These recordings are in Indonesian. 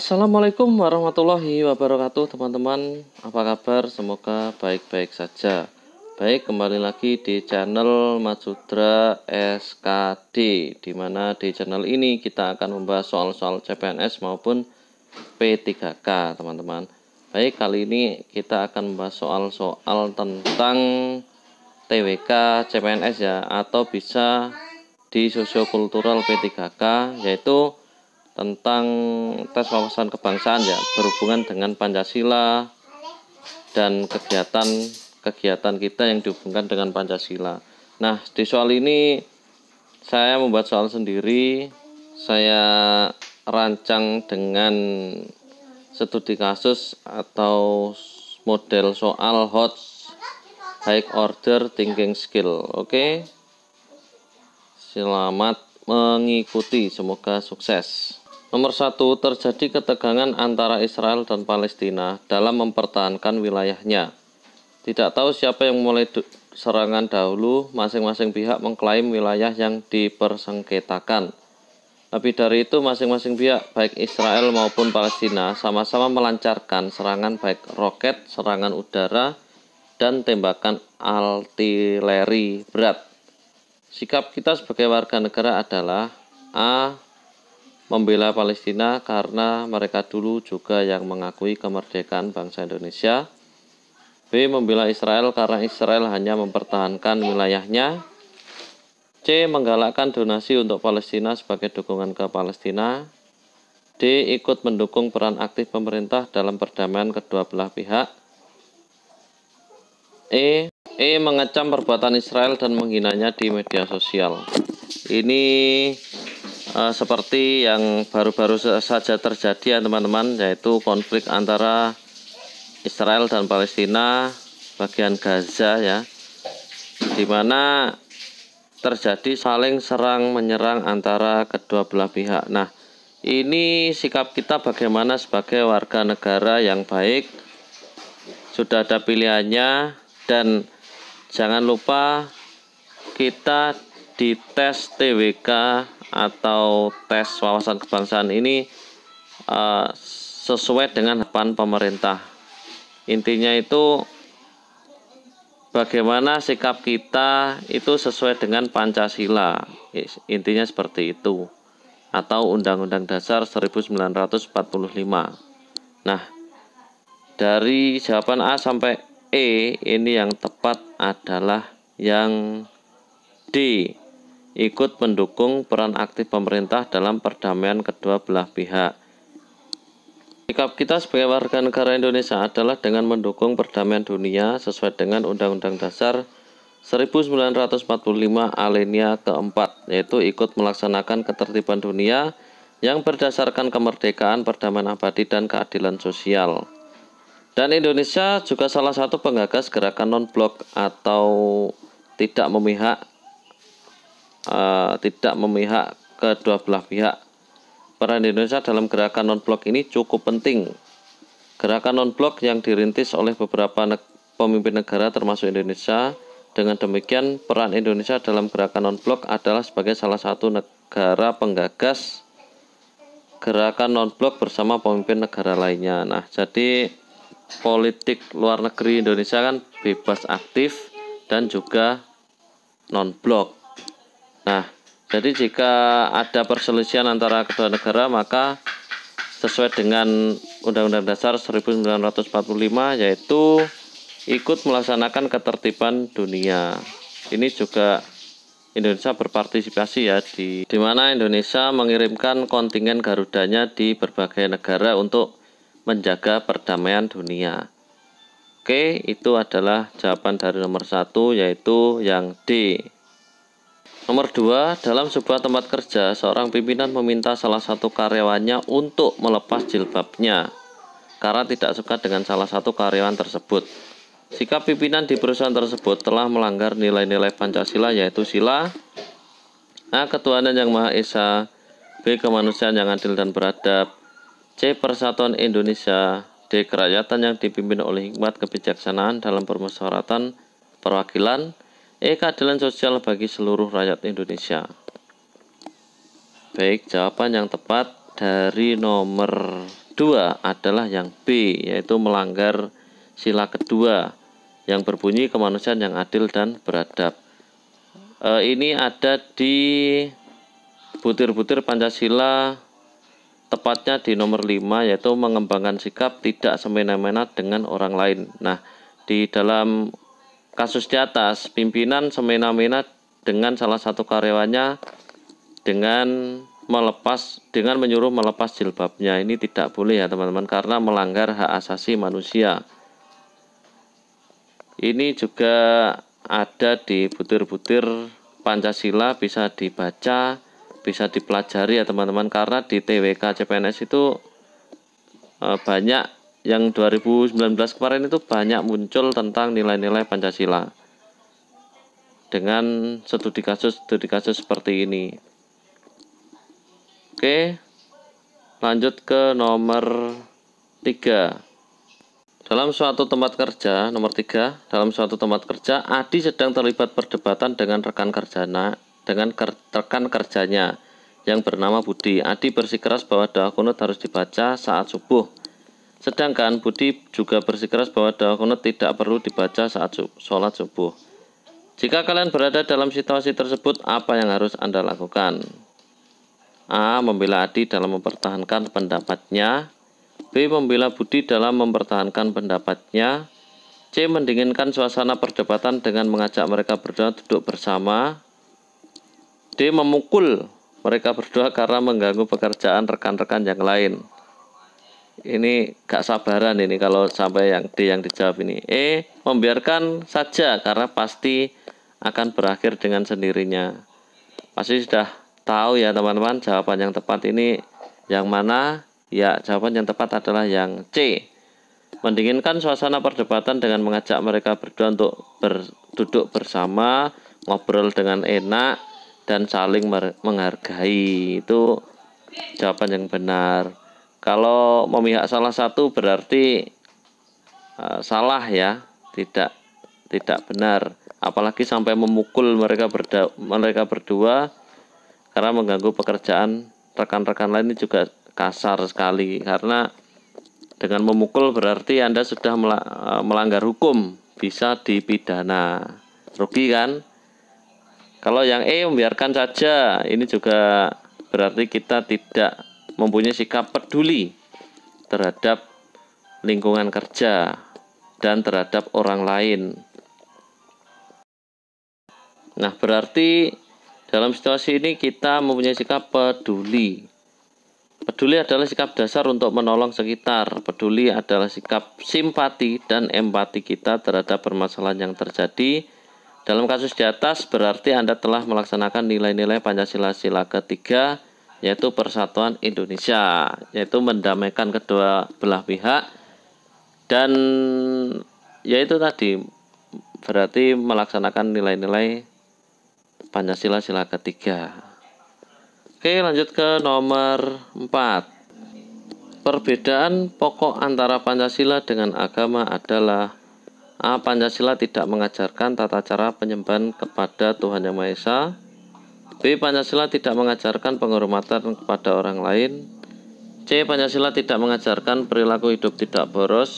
Assalamualaikum warahmatullahi wabarakatuh teman-teman Apa kabar semoga baik-baik saja Baik kembali lagi di channel Matsudra SKD Dimana di channel ini kita akan membahas soal-soal CPNS maupun P3K teman-teman Baik kali ini kita akan membahas soal-soal tentang TWK CPNS ya Atau bisa di sosio kultural P3K yaitu tentang tes wawasan kebangsaan ya berhubungan dengan Pancasila dan kegiatan-kegiatan kita yang dihubungkan dengan Pancasila. Nah, di soal ini saya membuat soal sendiri, saya rancang dengan studi kasus atau model soal hot high order thinking skill. Oke. Selamat mengikuti, semoga sukses. Nomor satu, terjadi ketegangan antara Israel dan Palestina dalam mempertahankan wilayahnya. Tidak tahu siapa yang mulai serangan dahulu, masing-masing pihak mengklaim wilayah yang dipersengketakan. Lebih dari itu, masing-masing pihak, baik Israel maupun Palestina, sama-sama melancarkan serangan baik roket, serangan udara, dan tembakan artileri berat. Sikap kita sebagai warga negara adalah A membela Palestina karena mereka dulu juga yang mengakui kemerdekaan bangsa Indonesia. B. Membela Israel karena Israel hanya mempertahankan wilayahnya. C. Menggalakkan donasi untuk Palestina sebagai dukungan ke Palestina. D. Ikut mendukung peran aktif pemerintah dalam perdamaian kedua belah pihak. E. E. Mengecam perbuatan Israel dan menghinanya di media sosial. Ini uh, seperti yang baru-baru saja terjadi ya teman-teman yaitu konflik antara Israel dan Palestina bagian Gaza ya di mana terjadi saling serang menyerang antara kedua belah pihak. Nah, ini sikap kita bagaimana sebagai warga negara yang baik sudah ada pilihannya dan jangan lupa kita dites TWK atau tes wawasan kebangsaan ini uh, sesuai dengan harapan pemerintah. Intinya itu bagaimana sikap kita itu sesuai dengan Pancasila. Intinya seperti itu. Atau Undang-Undang Dasar 1945. Nah, dari jawaban A sampai E ini yang tepat adalah yang D ikut mendukung peran aktif pemerintah dalam perdamaian kedua belah pihak. Sikap kita sebagai warga negara Indonesia adalah dengan mendukung perdamaian dunia sesuai dengan Undang-Undang Dasar 1945 alinea keempat, yaitu ikut melaksanakan ketertiban dunia yang berdasarkan kemerdekaan, perdamaian abadi, dan keadilan sosial. Dan Indonesia juga salah satu penggagas gerakan non-blok atau tidak memihak uh, tidak memihak kedua belah pihak. Peran Indonesia dalam gerakan non-blok ini cukup penting. Gerakan non-blok yang dirintis oleh beberapa ne pemimpin negara termasuk Indonesia, dengan demikian peran Indonesia dalam gerakan non-blok adalah sebagai salah satu negara penggagas gerakan non-blok bersama pemimpin negara lainnya. Nah, jadi politik luar negeri Indonesia kan bebas aktif dan juga non-blok. Nah, jadi jika ada perselisihan antara kedua negara maka sesuai dengan Undang-Undang Dasar 1945 yaitu ikut melaksanakan ketertiban dunia. Ini juga Indonesia berpartisipasi ya di di mana Indonesia mengirimkan kontingen garudanya di berbagai negara untuk menjaga perdamaian dunia. Oke, itu adalah jawaban dari nomor satu yaitu yang D. Nomor dua, dalam sebuah tempat kerja, seorang pimpinan meminta salah satu karyawannya untuk melepas jilbabnya karena tidak suka dengan salah satu karyawan tersebut. Sikap pimpinan di perusahaan tersebut telah melanggar nilai-nilai Pancasila yaitu sila A. Ketuhanan Yang Maha Esa B. Kemanusiaan yang adil dan beradab C. Persatuan Indonesia D. Kerakyatan yang dipimpin oleh hikmat kebijaksanaan dalam permusyawaratan perwakilan keadilan sosial bagi seluruh rakyat Indonesia. Baik, jawaban yang tepat dari nomor 2 adalah yang B, yaitu melanggar sila kedua yang berbunyi kemanusiaan yang adil dan beradab. E, ini ada di butir-butir Pancasila tepatnya di nomor 5 yaitu mengembangkan sikap tidak semena-mena dengan orang lain. Nah, di dalam Kasus di atas, pimpinan semena-mena dengan salah satu karyawannya dengan melepas dengan menyuruh melepas jilbabnya. Ini tidak boleh ya, teman-teman, karena melanggar hak asasi manusia. Ini juga ada di butir-butir Pancasila bisa dibaca, bisa dipelajari ya, teman-teman, karena di TWK CPNS itu eh, banyak yang 2019 kemarin itu banyak muncul tentang nilai-nilai Pancasila dengan studi kasus-studi kasus seperti ini. Oke, lanjut ke nomor tiga. Dalam suatu tempat kerja, nomor tiga, dalam suatu tempat kerja, Adi sedang terlibat perdebatan dengan rekan kerjanya, dengan ker, rekan kerjanya yang bernama Budi. Adi bersikeras bahwa doa kunut harus dibaca saat subuh Sedangkan Budi juga bersikeras bahwa kunut tidak perlu dibaca saat sholat subuh. Jika kalian berada dalam situasi tersebut, apa yang harus Anda lakukan? A. Membela Adi dalam mempertahankan pendapatnya B. Membela Budi dalam mempertahankan pendapatnya C. Mendinginkan suasana perdebatan dengan mengajak mereka berdua duduk bersama D. Memukul mereka berdua karena mengganggu pekerjaan rekan-rekan yang lain ini gak sabaran ini kalau sampai yang D yang dijawab ini. E membiarkan saja karena pasti akan berakhir dengan sendirinya. Pasti sudah tahu ya teman-teman jawaban yang tepat ini yang mana? Ya, jawaban yang tepat adalah yang C. Mendinginkan suasana perdebatan dengan mengajak mereka berdua untuk ber, duduk bersama, ngobrol dengan enak dan saling menghargai. Itu jawaban yang benar. Kalau memihak salah satu berarti uh, salah ya, tidak tidak benar. Apalagi sampai memukul mereka berdua, mereka berdua karena mengganggu pekerjaan rekan-rekan lain ini juga kasar sekali karena dengan memukul berarti Anda sudah e, melanggar hukum, bisa dipidana. Rugi kan? Kalau yang E membiarkan saja, ini juga berarti kita tidak mempunyai sikap peduli terhadap lingkungan kerja dan terhadap orang lain. Nah, berarti dalam situasi ini kita mempunyai sikap peduli. Peduli adalah sikap dasar untuk menolong sekitar. Peduli adalah sikap simpati dan empati kita terhadap permasalahan yang terjadi. Dalam kasus di atas berarti Anda telah melaksanakan nilai-nilai Pancasila sila ketiga yaitu Persatuan Indonesia yaitu mendamaikan kedua belah pihak dan yaitu tadi berarti melaksanakan nilai-nilai Pancasila sila ketiga Oke lanjut ke nomor 4 Perbedaan pokok antara Pancasila dengan agama adalah A. Pancasila tidak mengajarkan tata cara penyembahan kepada Tuhan Yang Maha Esa B. Pancasila tidak mengajarkan penghormatan kepada orang lain C. Pancasila tidak mengajarkan perilaku hidup tidak boros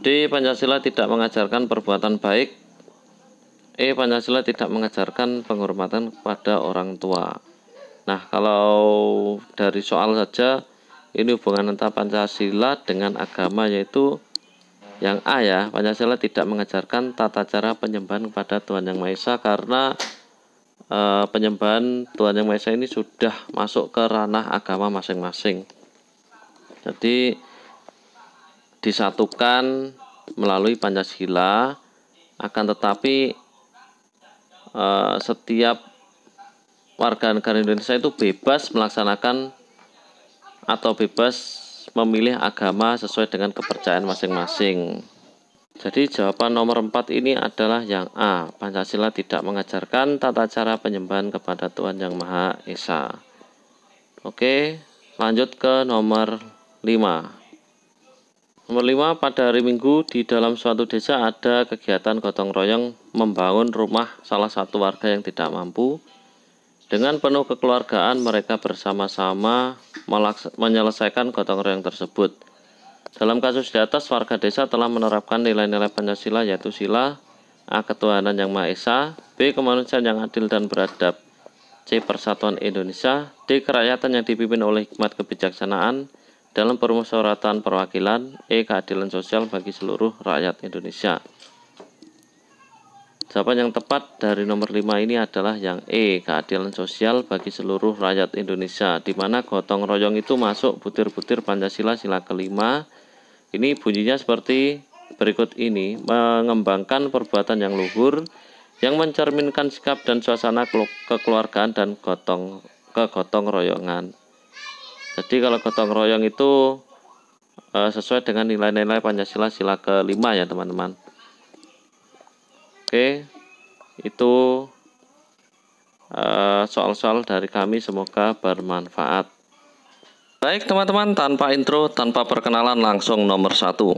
D. Pancasila tidak mengajarkan perbuatan baik E. Pancasila tidak mengajarkan penghormatan kepada orang tua Nah kalau dari soal saja ini hubungan antara Pancasila dengan agama yaitu yang A ya Pancasila tidak mengajarkan tata cara penyembahan kepada Tuhan Yang Maha Esa karena Eh, penyembahan Tuhan Yang Maha Esa ini sudah masuk ke ranah agama masing-masing. Jadi disatukan melalui Pancasila, akan tetapi uh, setiap warga negara Indonesia itu bebas melaksanakan atau bebas memilih agama sesuai dengan kepercayaan masing-masing. Jadi jawaban nomor 4 ini adalah yang A. Pancasila tidak mengajarkan tata cara penyembahan kepada Tuhan Yang Maha Esa. Oke, lanjut ke nomor 5. Nomor 5, pada hari Minggu di dalam suatu desa ada kegiatan gotong royong membangun rumah salah satu warga yang tidak mampu. Dengan penuh kekeluargaan mereka bersama-sama menyelesaikan gotong royong tersebut dalam kasus di atas, warga desa telah menerapkan nilai-nilai Pancasila yaitu sila A. Ketuhanan yang Maha Esa B. Kemanusiaan yang adil dan beradab C. Persatuan Indonesia D. Kerakyatan yang dipimpin oleh hikmat kebijaksanaan dalam permusyawaratan perwakilan E. Keadilan sosial bagi seluruh rakyat Indonesia Jawaban yang tepat dari nomor 5 ini adalah yang E. Keadilan sosial bagi seluruh rakyat Indonesia di mana gotong royong itu masuk butir-butir Pancasila sila kelima ini bunyinya seperti berikut ini, mengembangkan perbuatan yang luhur yang mencerminkan sikap dan suasana kekeluargaan dan gotong kegotong royongan. Jadi kalau gotong royong itu eh, sesuai dengan nilai-nilai Pancasila sila kelima ya teman-teman. Oke, itu eh, soal-soal dari kami semoga bermanfaat. Baik teman-teman, tanpa intro, tanpa perkenalan langsung nomor satu.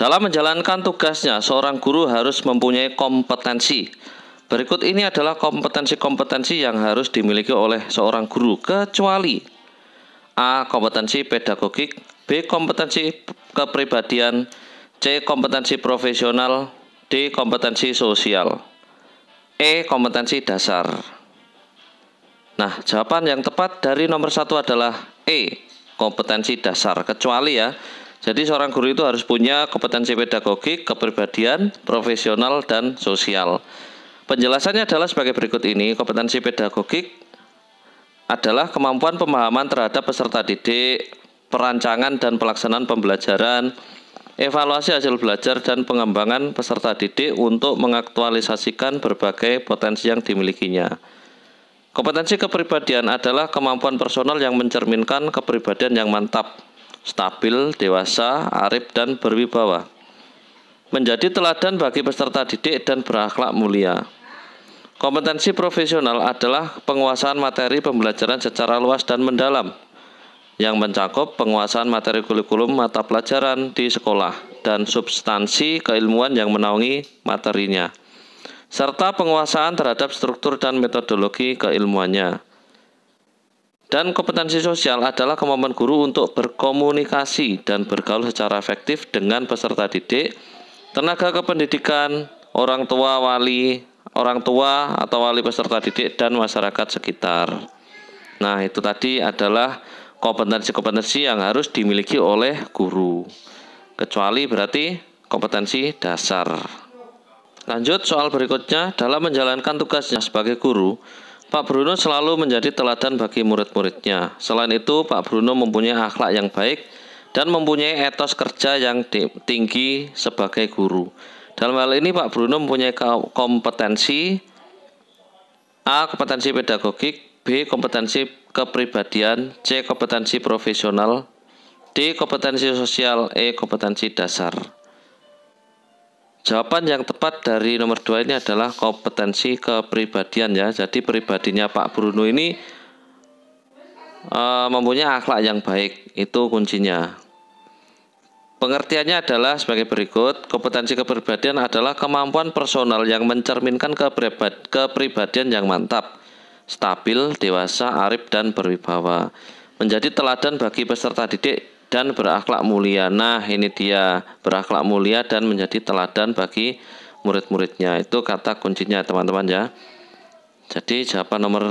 Dalam menjalankan tugasnya, seorang guru harus mempunyai kompetensi. Berikut ini adalah kompetensi-kompetensi yang harus dimiliki oleh seorang guru, kecuali A. Kompetensi pedagogik B. Kompetensi kepribadian C. Kompetensi profesional D. Kompetensi sosial E. Kompetensi dasar Nah, jawaban yang tepat dari nomor satu adalah E. Kompetensi dasar kecuali ya. Jadi seorang guru itu harus punya kompetensi pedagogik, kepribadian, profesional dan sosial. Penjelasannya adalah sebagai berikut ini. Kompetensi pedagogik adalah kemampuan pemahaman terhadap peserta didik, perancangan dan pelaksanaan pembelajaran, evaluasi hasil belajar dan pengembangan peserta didik untuk mengaktualisasikan berbagai potensi yang dimilikinya. Kompetensi kepribadian adalah kemampuan personal yang mencerminkan kepribadian yang mantap, stabil, dewasa, arif, dan berwibawa. Menjadi teladan bagi peserta didik dan berakhlak mulia. Kompetensi profesional adalah penguasaan materi pembelajaran secara luas dan mendalam, yang mencakup penguasaan materi kurikulum mata pelajaran di sekolah dan substansi keilmuan yang menaungi materinya serta penguasaan terhadap struktur dan metodologi keilmuannya. Dan kompetensi sosial adalah kemampuan guru untuk berkomunikasi dan bergaul secara efektif dengan peserta didik, tenaga kependidikan, orang tua, wali, orang tua atau wali peserta didik dan masyarakat sekitar. Nah, itu tadi adalah kompetensi-kompetensi yang harus dimiliki oleh guru. Kecuali berarti kompetensi dasar. Lanjut soal berikutnya, dalam menjalankan tugasnya sebagai guru, Pak Bruno selalu menjadi teladan bagi murid-muridnya. Selain itu, Pak Bruno mempunyai akhlak yang baik dan mempunyai etos kerja yang tinggi sebagai guru. Dalam hal ini, Pak Bruno mempunyai kompetensi A. Kompetensi pedagogik B. Kompetensi kepribadian C. Kompetensi profesional D. Kompetensi sosial E. Kompetensi dasar Jawaban yang tepat dari nomor dua ini adalah kompetensi kepribadian ya. Jadi pribadinya Pak Bruno ini e, mempunyai akhlak yang baik, itu kuncinya. Pengertiannya adalah sebagai berikut: kompetensi kepribadian adalah kemampuan personal yang mencerminkan kepribadian yang mantap, stabil, dewasa, arif, dan berwibawa. Menjadi teladan bagi peserta didik dan berakhlak mulia. Nah, ini dia berakhlak mulia dan menjadi teladan bagi murid-muridnya. Itu kata kuncinya, teman-teman ya. Jadi jawaban nomor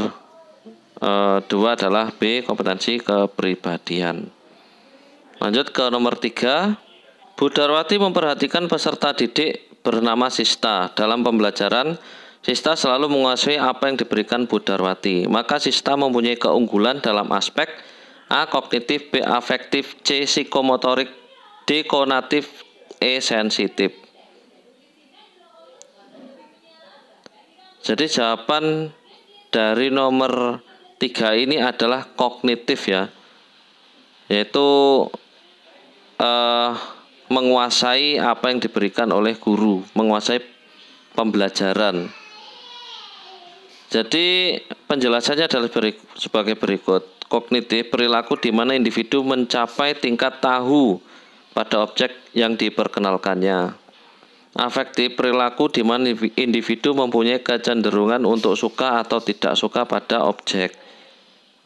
e, dua adalah B kompetensi kepribadian. Lanjut ke nomor tiga, Budarwati memperhatikan peserta didik bernama Sista dalam pembelajaran. Sista selalu menguasai apa yang diberikan Budarwati. Maka Sista mempunyai keunggulan dalam aspek A. Kognitif B. Afektif C. Psikomotorik D. Konatif E. Sensitif Jadi jawaban dari nomor tiga ini adalah kognitif ya yaitu eh, menguasai apa yang diberikan oleh guru menguasai pembelajaran jadi penjelasannya adalah berikut, sebagai berikut kognitif perilaku di mana individu mencapai tingkat tahu pada objek yang diperkenalkannya. Afektif perilaku di mana individu mempunyai kecenderungan untuk suka atau tidak suka pada objek.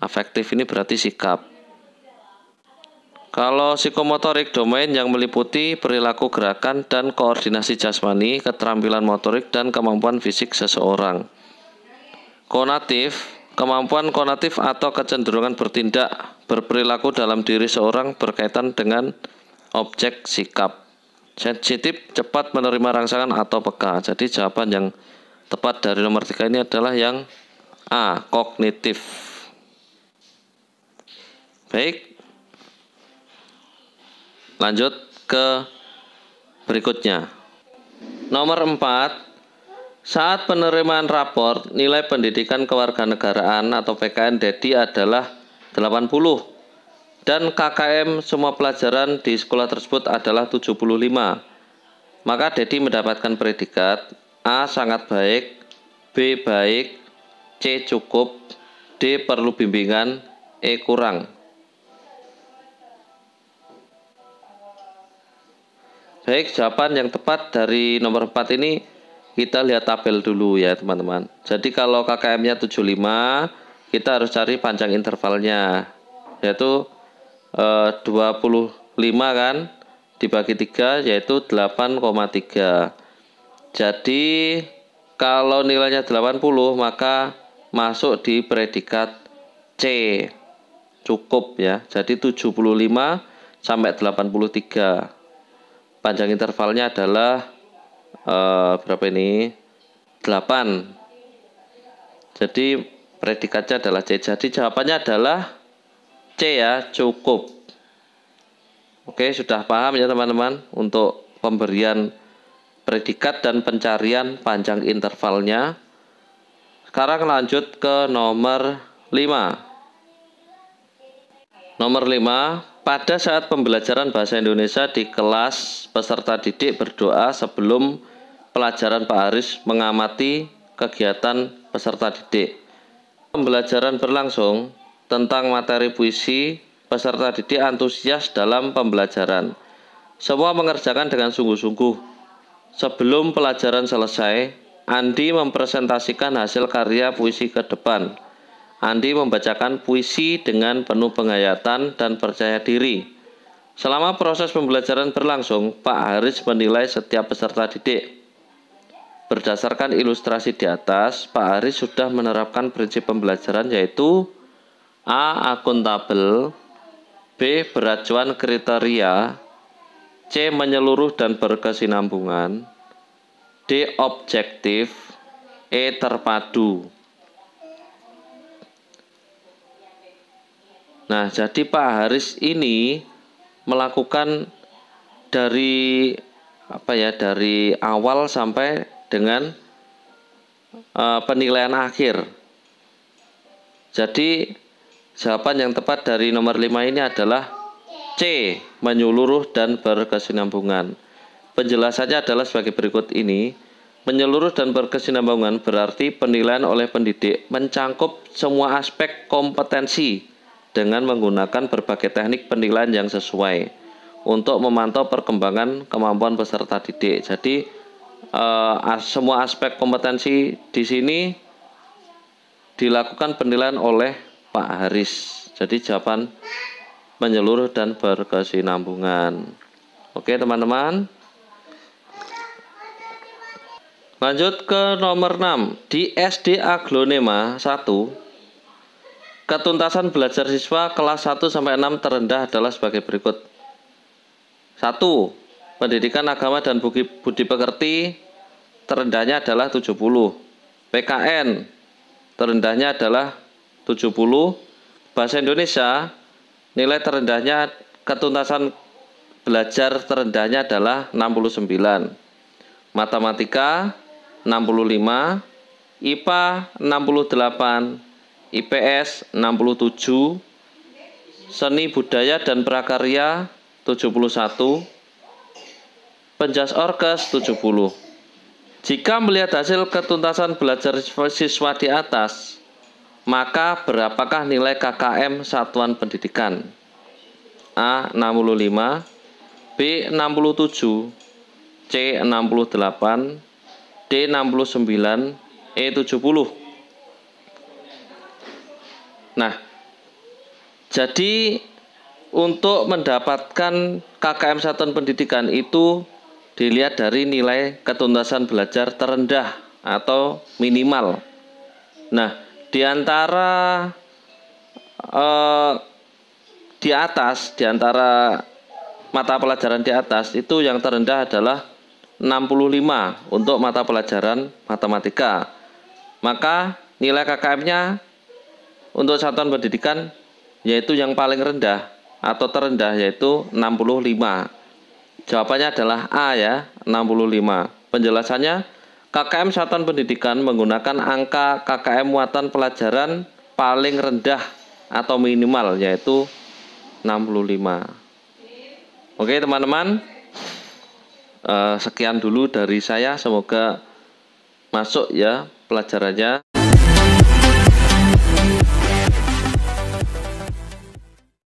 Afektif ini berarti sikap. Kalau psikomotorik domain yang meliputi perilaku gerakan dan koordinasi jasmani, keterampilan motorik dan kemampuan fisik seseorang. Konatif Kemampuan konatif atau kecenderungan bertindak, berperilaku dalam diri seorang berkaitan dengan objek sikap. Sensitif, cepat menerima rangsangan atau peka. Jadi jawaban yang tepat dari nomor tiga ini adalah yang A, kognitif. Baik. Lanjut ke berikutnya. Nomor 4 saat penerimaan rapor, nilai pendidikan kewarganegaraan atau PKN Dedi adalah 80 dan KKM semua pelajaran di sekolah tersebut adalah 75. Maka Dedi mendapatkan predikat A sangat baik, B baik, C cukup, D perlu bimbingan, E kurang. Baik, jawaban yang tepat dari nomor 4 ini kita lihat tabel dulu ya teman-teman. Jadi kalau KKM-nya 75, kita harus cari panjang intervalnya yaitu eh, 25 kan dibagi 3 yaitu 8,3. Jadi kalau nilainya 80 maka masuk di predikat C. Cukup ya. Jadi 75 sampai 83. Panjang intervalnya adalah uh, berapa ini? 8. Jadi predikatnya adalah C. Jadi jawabannya adalah C ya, cukup. Oke, sudah paham ya teman-teman untuk pemberian predikat dan pencarian panjang intervalnya. Sekarang lanjut ke nomor 5. Nomor 5, pada saat pembelajaran bahasa Indonesia di kelas peserta didik berdoa sebelum pelajaran Pak Aris mengamati kegiatan peserta didik. Pembelajaran berlangsung tentang materi puisi, peserta didik antusias dalam pembelajaran. Semua mengerjakan dengan sungguh-sungguh. Sebelum pelajaran selesai, Andi mempresentasikan hasil karya puisi ke depan. Andi membacakan puisi dengan penuh penghayatan dan percaya diri. Selama proses pembelajaran berlangsung, Pak Haris menilai setiap peserta didik. Berdasarkan ilustrasi di atas, Pak Aris sudah menerapkan prinsip pembelajaran yaitu A. Akuntabel B. Beracuan kriteria C. Menyeluruh dan berkesinambungan D. Objektif E. Terpadu Nah, jadi Pak Haris ini melakukan dari apa ya dari awal sampai dengan e, penilaian akhir. Jadi jawaban yang tepat dari nomor 5 ini adalah C, menyeluruh dan berkesinambungan. Penjelasannya adalah sebagai berikut ini. Menyeluruh dan berkesinambungan berarti penilaian oleh pendidik mencangkup semua aspek kompetensi dengan menggunakan berbagai teknik penilaian yang sesuai untuk memantau perkembangan kemampuan peserta didik. Jadi, uh, as, semua aspek kompetensi di sini dilakukan penilaian oleh Pak Haris. Jadi jawaban menyeluruh dan berkesinambungan. Oke, teman-teman. Lanjut ke nomor 6. Di SD Aglonema 1, ketuntasan belajar siswa kelas 1 sampai 6 terendah adalah sebagai berikut. 1 pendidikan agama dan budi, pekerti terendahnya adalah 70. PKN terendahnya adalah 70. Bahasa Indonesia nilai terendahnya ketuntasan belajar terendahnya adalah 69. Matematika 65, IPA 68, IPS 67, seni budaya dan prakarya 71, penjas orkes 70. Jika melihat hasil ketuntasan belajar siswa di atas, maka berapakah nilai KKM satuan pendidikan? A 65, B 67, C 68, D 69, E 70. Nah, jadi untuk mendapatkan KKM satuan pendidikan itu dilihat dari nilai ketuntasan belajar terendah atau minimal. Nah, di antara eh, di atas, di antara mata pelajaran di atas itu yang terendah adalah 65 untuk mata pelajaran matematika. Maka nilai KKM-nya untuk satuan pendidikan yaitu yang paling rendah atau terendah yaitu 65. Jawabannya adalah A ya, 65. Penjelasannya, KKM Satuan Pendidikan menggunakan angka KKM muatan pelajaran paling rendah atau minimal yaitu 65. Oke teman-teman, eh, sekian dulu dari saya. Semoga masuk ya pelajarannya.